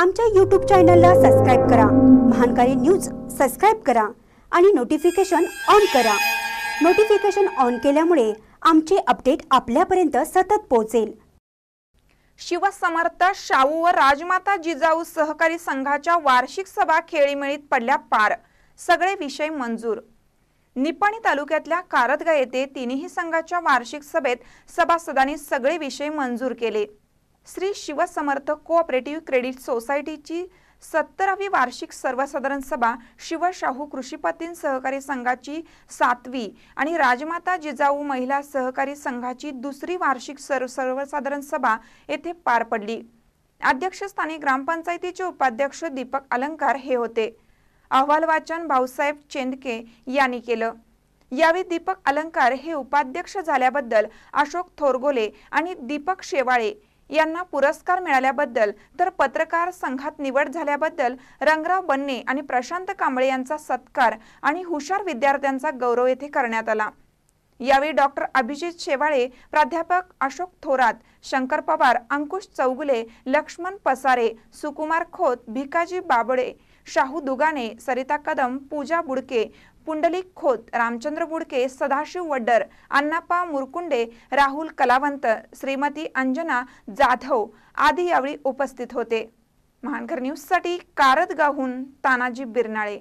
आमच्या यूट्यूब चॅनलला सबस्क्राईब करा महानकारी न्यूज सबस्क्राईब करा आणि नोटिफिकेशन ऑन करा नोटिफिकेशन ऑन केल्यामुळे आमचे अपडेट आपल्यापर्यंत सतत पोहोचेल शिवसमर्थ शाहू व राजमाता जिजाऊ सहकारी संघाच्या वार्षिक सभा खेळीमेळीत पडल्या पार सगळे विषय मंजूर निपाणी तालुक्यातल्या कारतगा येथे तिन्ही संघाच्या वार्षिक सभेत सभासदांनी सगळे विषय मंजूर केले श्री शिवसमर्थ कोऑपरेटिव्ह क्रेडिट सोसायटीची सत्तरावी वार्षिक सर्वसाधारण सभा शिवशाहू कृषीपतीन सहकारी संघाची सातवी आणि राजमाता जिजाऊ महिला सहकारी संघाची दुसरी वार्षिक सर्व सर्वसाधारण सभा येथे पार पडली अध्यक्षस्थानी ग्रामपंचायतीचे उपाध्यक्ष दीपक अलंकार हे होते अहवाल वाचन भाऊसाहेब चेंदके यांनी केलं यावेळी दीपक अलंकार हे उपाध्यक्ष झाल्याबद्दल अशोक थोरगोले आणि दीपक शेवाळे यांना पुरस्कार मिळाल्याबद्दल तर पत्रकार संघात निवड झाल्याबद्दल रंगराव बन्ने आणि प्रशांत कांबळे यांचा सत्कार आणि हुशार विद्यार्थ्यांचा गौरव येथे करण्यात आला यावेळी डॉक्टर अभिजित शेवाळे प्राध्यापक अशोक थोरात शंकर पवार अंकुश चौगुले लक्ष्मण पसारे सुकुमार खोत भिकाजी बाबळे शाहू दुगाने सरिता कदम पूजा बुडके पुंडलिक खोत रामचंद्र बुडके सदाशिव वड्डर अण्णापा मुरकुंडे राहुल कलावंत श्रीमती अंजना जाधव आदी यावेळी उपस्थित होते महानकर न्यूजसाठी कारदगाहून तानाजी बिरनाळे